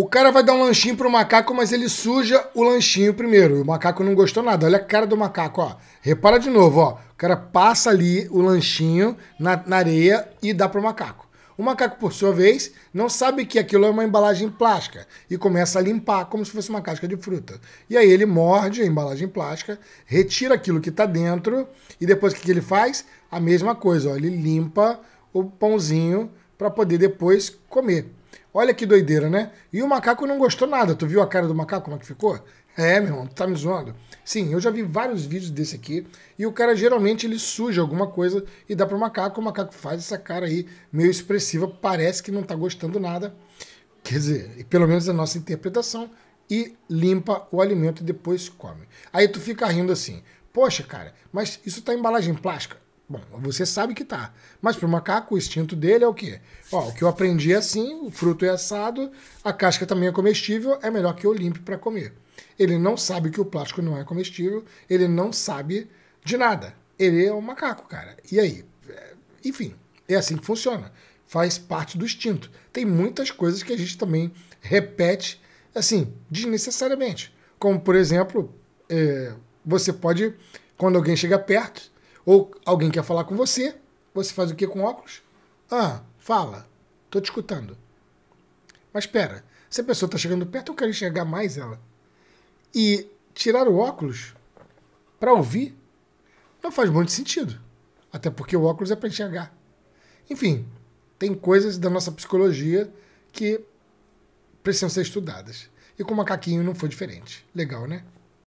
O cara vai dar um lanchinho pro macaco, mas ele suja o lanchinho primeiro. O macaco não gostou nada. Olha a cara do macaco, ó. Repara de novo, ó. O cara passa ali o lanchinho na, na areia e dá pro macaco. O macaco, por sua vez, não sabe que aquilo é uma embalagem plástica e começa a limpar como se fosse uma casca de fruta. E aí ele morde a embalagem plástica, retira aquilo que está dentro e depois o que ele faz? A mesma coisa, ó, ele limpa o pãozinho para poder depois comer. Olha que doideira, né? E o macaco não gostou nada. Tu viu a cara do macaco como é que ficou? É, meu irmão, tu tá me zoando. Sim, eu já vi vários vídeos desse aqui e o cara geralmente ele suja alguma coisa e dá pro macaco, o macaco faz essa cara aí meio expressiva, parece que não tá gostando nada. Quer dizer, pelo menos é a nossa interpretação e limpa o alimento e depois come. Aí tu fica rindo assim: "Poxa, cara, mas isso tá embalagem plástica?" Bom, você sabe que tá. Mas pro macaco, o instinto dele é o quê? Ó, o que eu aprendi é assim, o fruto é assado, a casca também é comestível, é melhor que eu limpe para comer. Ele não sabe que o plástico não é comestível, ele não sabe de nada. Ele é um macaco, cara. E aí? É, enfim, é assim que funciona. Faz parte do instinto. Tem muitas coisas que a gente também repete, assim, desnecessariamente. Como, por exemplo, é, você pode, quando alguém chega perto ou alguém quer falar com você, você faz o que com óculos? Ah, fala, tô te escutando. Mas espera, se a pessoa está chegando perto, eu quero enxergar mais ela. E tirar o óculos para ouvir não faz muito sentido. Até porque o óculos é para enxergar. Enfim, tem coisas da nossa psicologia que precisam ser estudadas. E com o macaquinho não foi diferente. Legal, né?